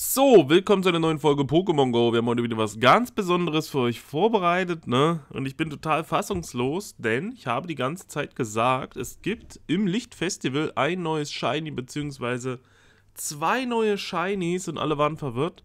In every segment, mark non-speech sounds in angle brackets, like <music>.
So, willkommen zu einer neuen Folge Pokémon Go. Wir haben heute wieder was ganz Besonderes für euch vorbereitet, ne? Und ich bin total fassungslos, denn ich habe die ganze Zeit gesagt, es gibt im Lichtfestival ein neues Shiny, beziehungsweise zwei neue Shinies und alle waren verwirrt.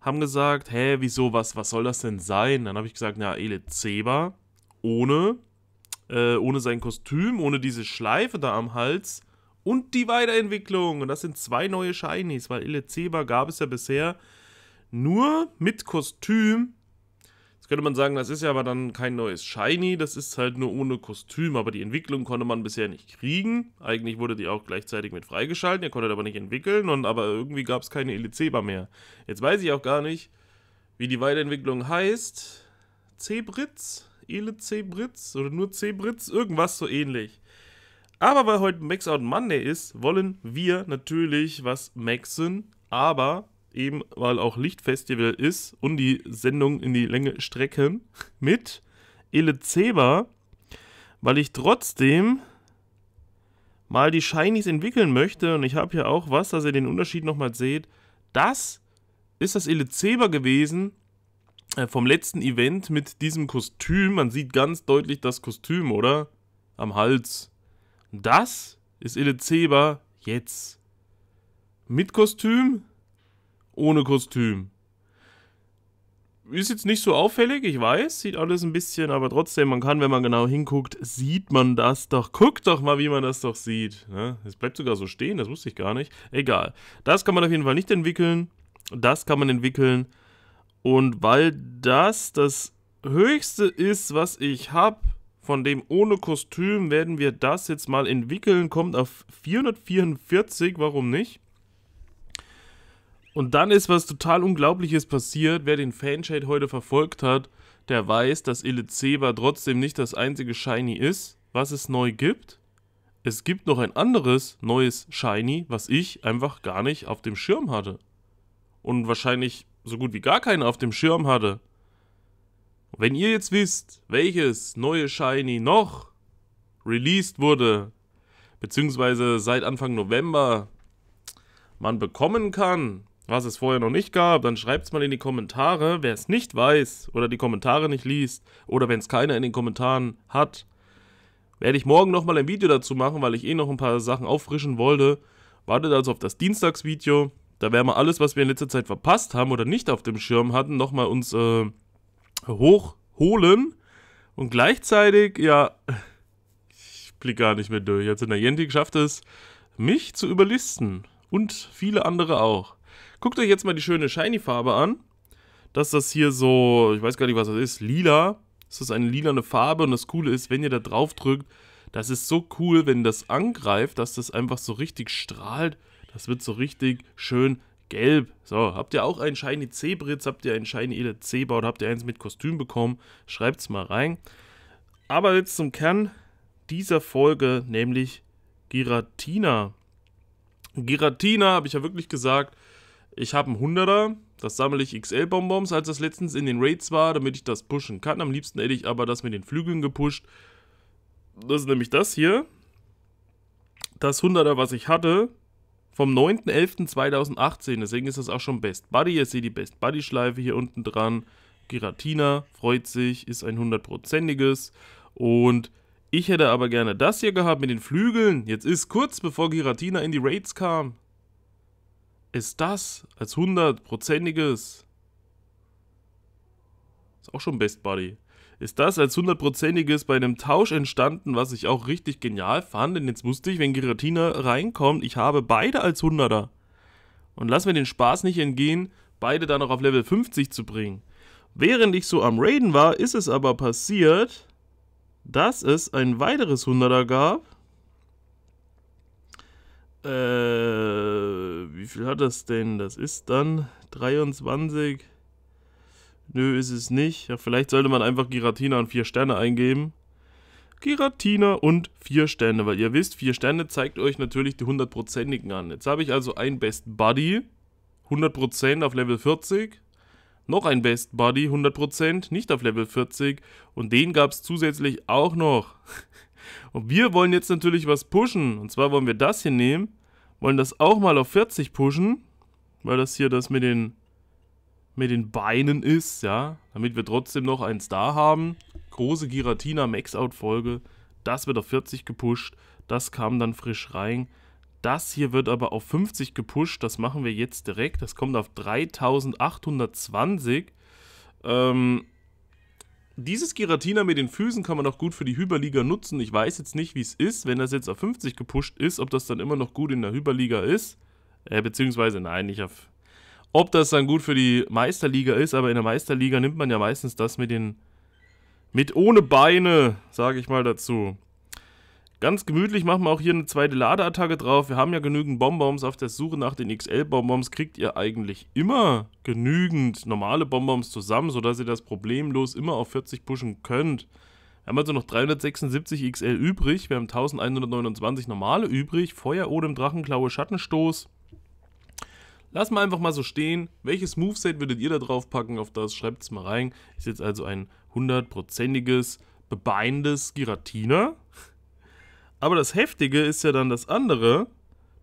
Haben gesagt, hä, wieso, was, was soll das denn sein? Dann habe ich gesagt, na, Elezeba, ohne, äh, ohne sein Kostüm, ohne diese Schleife da am Hals, und die Weiterentwicklung. Und das sind zwei neue Shinies, weil Illeceba gab es ja bisher nur mit Kostüm. Jetzt könnte man sagen, das ist ja aber dann kein neues Shiny, das ist halt nur ohne Kostüm. Aber die Entwicklung konnte man bisher nicht kriegen. Eigentlich wurde die auch gleichzeitig mit freigeschalten, ihr konntet aber nicht entwickeln. Und aber irgendwie gab es keine Illeceba mehr. Jetzt weiß ich auch gar nicht, wie die Weiterentwicklung heißt. Zebritz? Ele Zebritz? Oder nur Zebritz? Irgendwas so ähnlich. Aber weil heute Max Out Monday ist, wollen wir natürlich was maxen, aber eben weil auch Lichtfestival ist und die Sendung in die Länge strecken <laughs> mit Elezeba, weil ich trotzdem mal die Shinies entwickeln möchte und ich habe hier auch was, dass ihr den Unterschied nochmal seht. Das ist das Elezeba gewesen äh, vom letzten Event mit diesem Kostüm. Man sieht ganz deutlich das Kostüm, oder? Am Hals. Das ist Elezeba jetzt. Mit Kostüm, ohne Kostüm. Ist jetzt nicht so auffällig, ich weiß, sieht alles ein bisschen, aber trotzdem, man kann, wenn man genau hinguckt, sieht man das doch. Guck doch mal, wie man das doch sieht. Ne? Es bleibt sogar so stehen, das wusste ich gar nicht. Egal. Das kann man auf jeden Fall nicht entwickeln. Das kann man entwickeln. Und weil das das Höchste ist, was ich habe, von dem ohne Kostüm werden wir das jetzt mal entwickeln. Kommt auf 444, warum nicht? Und dann ist was total Unglaubliches passiert. Wer den Fanshade heute verfolgt hat, der weiß, dass Illeceba trotzdem nicht das einzige Shiny ist, was es neu gibt. Es gibt noch ein anderes neues Shiny, was ich einfach gar nicht auf dem Schirm hatte. Und wahrscheinlich so gut wie gar keinen auf dem Schirm hatte wenn ihr jetzt wisst, welches neue Shiny noch released wurde, beziehungsweise seit Anfang November man bekommen kann, was es vorher noch nicht gab, dann schreibt es mal in die Kommentare, wer es nicht weiß oder die Kommentare nicht liest oder wenn es keiner in den Kommentaren hat. Werde ich morgen nochmal ein Video dazu machen, weil ich eh noch ein paar Sachen auffrischen wollte. Wartet also auf das Dienstagsvideo. Da werden wir alles, was wir in letzter Zeit verpasst haben oder nicht auf dem Schirm hatten, nochmal uns äh, hochholen und gleichzeitig, ja, ich blicke gar nicht mehr durch. Also Niantic geschafft es, mich zu überlisten und viele andere auch. Guckt euch jetzt mal die schöne Shiny-Farbe an. Dass das hier so, ich weiß gar nicht, was das ist, lila. Das ist eine lilane Farbe und das Coole ist, wenn ihr da drauf drückt, das ist so cool, wenn das angreift, dass das einfach so richtig strahlt. Das wird so richtig schön Gelb. So, habt ihr auch einen Shiny Zebritz, habt ihr einen Shiny Ele Zebra oder habt ihr eins mit Kostüm bekommen? Schreibt's mal rein. Aber jetzt zum Kern dieser Folge, nämlich Giratina. Giratina, habe ich ja wirklich gesagt, ich habe einen Hunderter. das sammle ich XL-Bonbons, als das letztens in den Raids war, damit ich das pushen kann. Am liebsten hätte ich aber das mit den Flügeln gepusht. Das ist nämlich das hier. Das Hunderter, was ich hatte, vom 9.11.2018. Deswegen ist das auch schon Best Buddy. Ihr seht die Best Buddy-Schleife hier unten dran. Giratina freut sich, ist ein hundertprozentiges. Und ich hätte aber gerne das hier gehabt mit den Flügeln. Jetzt ist kurz bevor Giratina in die Raids kam. Ist das als hundertprozentiges. Ist auch schon Best Buddy ist das als hundertprozentiges bei einem Tausch entstanden, was ich auch richtig genial fand. Denn jetzt wusste ich, wenn Giratina reinkommt, ich habe beide als Hunderter. Und lass mir den Spaß nicht entgehen, beide dann noch auf Level 50 zu bringen. Während ich so am Raiden war, ist es aber passiert, dass es ein weiteres Hunderter gab. Äh, wie viel hat das denn? Das ist dann 23. Nö, ist es nicht. Ja, vielleicht sollte man einfach Giratina und vier Sterne eingeben. Giratina und vier Sterne, weil ihr wisst, vier Sterne zeigt euch natürlich die hundertprozentigen an. Jetzt habe ich also einen Best Buddy, 100% auf Level 40. Noch ein Best Buddy, 100%, nicht auf Level 40. Und den gab es zusätzlich auch noch. <laughs> Und wir wollen jetzt natürlich was pushen. Und zwar wollen wir das hier nehmen, wollen das auch mal auf 40 pushen, weil das hier das mit den mit den Beinen ist, ja, damit wir trotzdem noch einen Star haben. Große Giratina Max-Out-Folge, das wird auf 40 gepusht, das kam dann frisch rein. Das hier wird aber auf 50 gepusht, das machen wir jetzt direkt, das kommt auf 3820. Ähm, dieses Giratina mit den Füßen kann man auch gut für die Hyperliga nutzen. Ich weiß jetzt nicht, wie es ist, wenn das jetzt auf 50 gepusht ist, ob das dann immer noch gut in der Hyperliga ist. Äh, beziehungsweise, nein, nicht auf ob das dann gut für die Meisterliga ist, aber in der Meisterliga nimmt man ja meistens das mit den. mit ohne Beine, sage ich mal dazu. Ganz gemütlich machen wir auch hier eine zweite Ladeattacke drauf. Wir haben ja genügend Bonbons. Auf der Suche nach den XL-Bonbons kriegt ihr eigentlich immer genügend normale Bonbons zusammen, sodass ihr das problemlos immer auf 40 pushen könnt. Wir haben also noch 376 XL übrig. Wir haben 1129 normale übrig. Feuer ohne Drachenklaue, Schattenstoß. Lass mal einfach mal so stehen. Welches Moveset würdet ihr da drauf packen auf das? Schreibt es mal rein. Ist jetzt also ein hundertprozentiges, bebeinendes Giratina. Aber das Heftige ist ja dann das andere,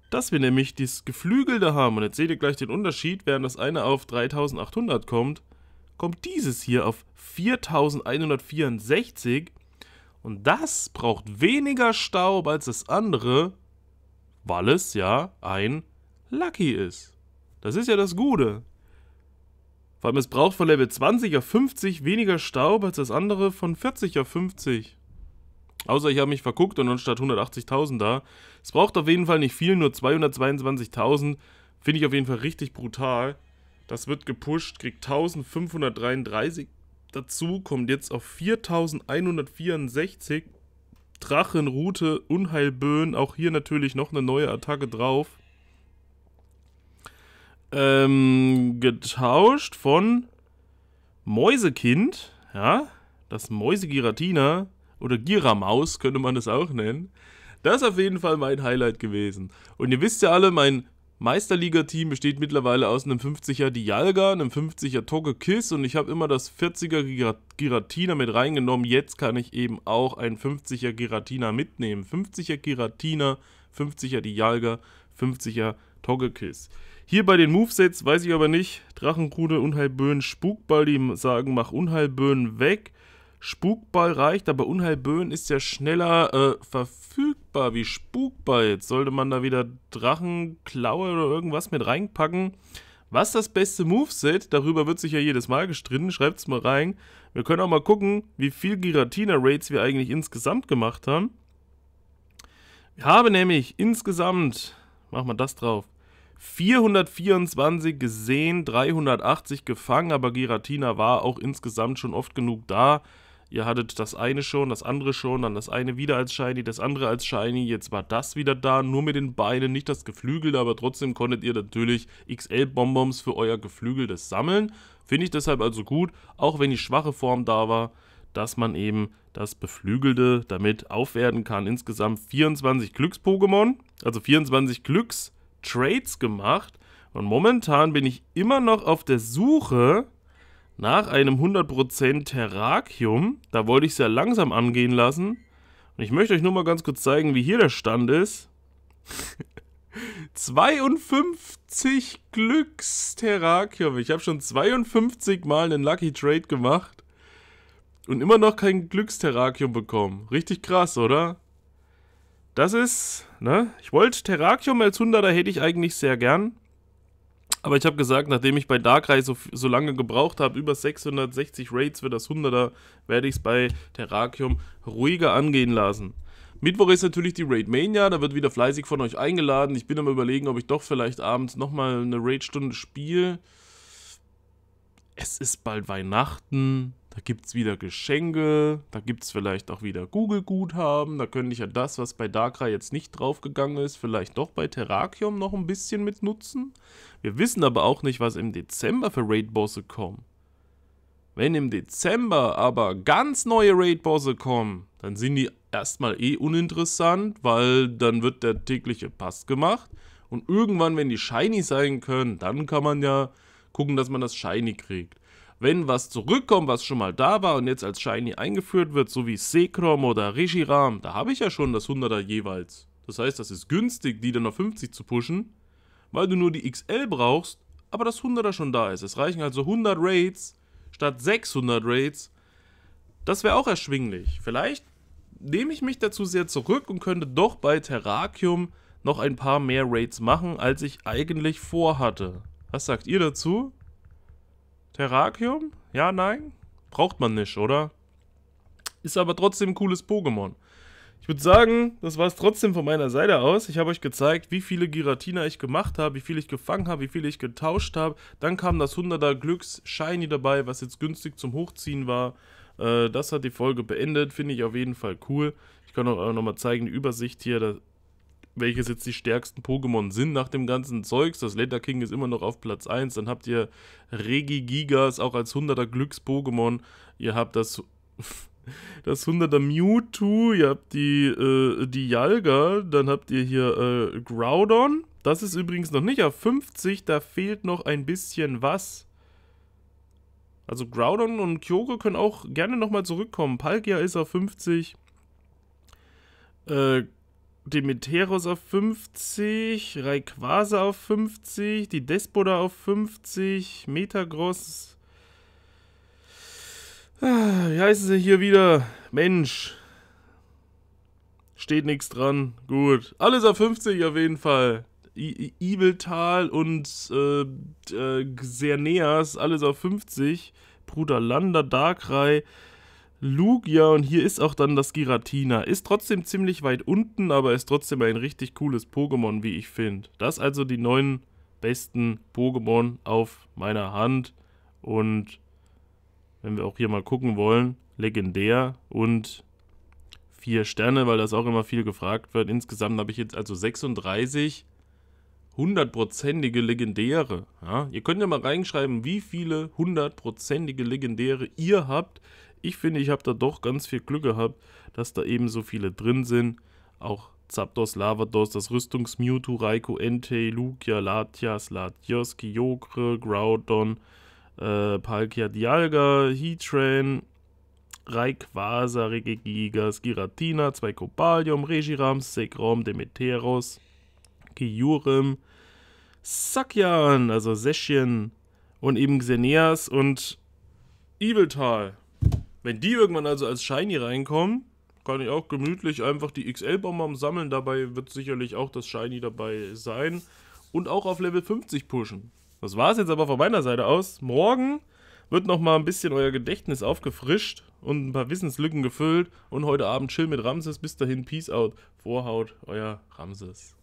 dass wir nämlich das Geflügel da haben. Und jetzt seht ihr gleich den Unterschied. Während das eine auf 3800 kommt, kommt dieses hier auf 4164. Und das braucht weniger Staub als das andere, weil es ja ein Lucky ist. Das ist ja das Gute. Vor allem, es braucht von Level 20 auf 50 weniger Staub als das andere von 40 auf 50. Außer ich habe mich verguckt und dann statt 180.000 da. Es braucht auf jeden Fall nicht viel, nur 222.000. Finde ich auf jeden Fall richtig brutal. Das wird gepusht, kriegt 1533 dazu, kommt jetzt auf 4164. Drachenrute, Unheilböen, auch hier natürlich noch eine neue Attacke drauf ähm, getauscht von Mäusekind, ja, das Mäusegiratina oder Giramaus könnte man das auch nennen. Das ist auf jeden Fall mein Highlight gewesen. Und ihr wisst ja alle, mein Meisterliga-Team besteht mittlerweile aus einem 50er Dialga, einem 50er Toge und ich habe immer das 40er Giratina mit reingenommen. Jetzt kann ich eben auch ein 50er Giratina mitnehmen. 50er Giratina, 50er Dialga, 50er Togekiss. Hier bei den Movesets weiß ich aber nicht. Drachenrudel, Unheilböen, Spukball, die sagen, mach Unheilböen weg. Spukball reicht, aber Unheilböen ist ja schneller äh, verfügbar wie Spukball. Jetzt sollte man da wieder Drachenklaue oder irgendwas mit reinpacken. Was das beste Moveset, darüber wird sich ja jedes Mal gestritten, schreibt es mal rein. Wir können auch mal gucken, wie viel Giratina-Raids wir eigentlich insgesamt gemacht haben. Wir haben nämlich insgesamt, machen wir das drauf, 424 gesehen, 380 gefangen, aber Giratina war auch insgesamt schon oft genug da. Ihr hattet das eine schon, das andere schon, dann das eine wieder als Shiny, das andere als Shiny, jetzt war das wieder da, nur mit den Beinen, nicht das Geflügel, aber trotzdem konntet ihr natürlich XL-Bonbons für euer Geflügeltes sammeln. Finde ich deshalb also gut, auch wenn die schwache Form da war, dass man eben das Beflügelte damit aufwerten kann. Insgesamt 24 Glücks-Pokémon, also 24 Glücks pokémon Trades gemacht und momentan bin ich immer noch auf der Suche nach einem 100% Terrakium. Da wollte ich es ja langsam angehen lassen. Und ich möchte euch nur mal ganz kurz zeigen, wie hier der Stand ist. 52 <laughs> Glücksterrakium. Ich habe schon 52 Mal einen Lucky Trade gemacht und immer noch kein Glücksterrakium bekommen. Richtig krass, oder? Das ist, ne? Ich wollte Terrakium als 100, da hätte ich eigentlich sehr gern. Aber ich habe gesagt, nachdem ich bei Darkrai so, so lange gebraucht habe, über 660 Raids für das 100er, werde ich es bei Terrakium ruhiger angehen lassen. Mittwoch ist natürlich die Raid Mania, da wird wieder fleißig von euch eingeladen. Ich bin am überlegen, ob ich doch vielleicht abends nochmal eine Raid-Stunde spiele es ist bald Weihnachten, da gibt es wieder Geschenke, da gibt es vielleicht auch wieder Google-Guthaben, da könnte ich ja das, was bei Dakra jetzt nicht draufgegangen ist, vielleicht doch bei Terrakium noch ein bisschen mit nutzen. Wir wissen aber auch nicht, was im Dezember für Raid-Bosse kommen. Wenn im Dezember aber ganz neue Raid-Bosse kommen, dann sind die erstmal eh uninteressant, weil dann wird der tägliche Pass gemacht. Und irgendwann, wenn die shiny sein können, dann kann man ja gucken, dass man das Shiny kriegt. Wenn was zurückkommt, was schon mal da war und jetzt als Shiny eingeführt wird, so wie Sekrom oder Reshiram, da habe ich ja schon das 100er jeweils. Das heißt, das ist günstig, die dann auf 50 zu pushen, weil du nur die XL brauchst, aber das 100er schon da ist. Es reichen also 100 Raids statt 600 Raids. Das wäre auch erschwinglich. Vielleicht nehme ich mich dazu sehr zurück und könnte doch bei Terrakium noch ein paar mehr Raids machen, als ich eigentlich vorhatte. Was sagt ihr dazu? Terrakium? Ja, nein? Braucht man nicht, oder? Ist aber trotzdem ein cooles Pokémon. Ich würde sagen, das war es trotzdem von meiner Seite aus. Ich habe euch gezeigt, wie viele Giratina ich gemacht habe, wie viele ich gefangen habe, wie viele ich getauscht habe. Dann kam das 100er Glücks-Shiny dabei, was jetzt günstig zum Hochziehen war. Äh, das hat die Folge beendet, finde ich auf jeden Fall cool. Ich kann euch auch nochmal zeigen, die Übersicht hier, welches jetzt die stärksten Pokémon sind nach dem ganzen Zeugs. Das Letter King ist immer noch auf Platz 1. Dann habt ihr Regigigas auch als 100er Glücks-Pokémon. Ihr habt das <laughs> das 100er Mewtwo, ihr habt die, äh, die Jalga, dann habt ihr hier äh, Groudon. Das ist übrigens noch nicht auf 50, da fehlt noch ein bisschen was. Also Groudon und Kyogre können auch gerne nochmal zurückkommen. Palkia ist auf 50. Äh, Demeteros auf 50, Rayquaza auf 50, die Despoda auf 50, Metagross. Ah, wie heißen sie hier wieder? Mensch. Steht nichts dran. Gut. Alles auf 50 auf jeden Fall. Ibeltal und äh, äh, Xerneas, alles auf 50. Bruder Landa, Darkrai, Lugia und hier ist auch dann das Giratina. Ist trotzdem ziemlich weit unten, aber ist trotzdem ein richtig cooles Pokémon, wie ich finde. Das also die neun besten Pokémon auf meiner Hand und wenn wir auch hier mal gucken wollen, legendär und vier Sterne, weil das auch immer viel gefragt wird. Insgesamt habe ich jetzt also 36 hundertprozentige Legendäre. Ja? Ihr könnt ja mal reinschreiben, wie viele hundertprozentige Legendäre ihr habt. Ich finde, ich habe da doch ganz viel Glück gehabt, dass da eben so viele drin sind. Auch Zapdos, Lavados, das Rüstungs-Mewtwo, Raikou, Entei, Lugia, Latias, Latios, Kyogre, Groudon, äh, Palkia, Dialga, Heatran, Raikwasa, Regigigas, Giratina, Kobalium, Regiram, Segrom, Demeteros, Kyurem, Sakyan, also Seschien und eben Xeneas und Eviltal. Wenn die irgendwann also als Shiny reinkommen, kann ich auch gemütlich einfach die XL-Bomber sammeln. Dabei wird sicherlich auch das Shiny dabei sein. Und auch auf Level 50 pushen. Das war es jetzt aber von meiner Seite aus. Morgen wird nochmal ein bisschen euer Gedächtnis aufgefrischt und ein paar Wissenslücken gefüllt. Und heute Abend chill mit Ramses. Bis dahin, Peace out. Vorhaut, euer Ramses.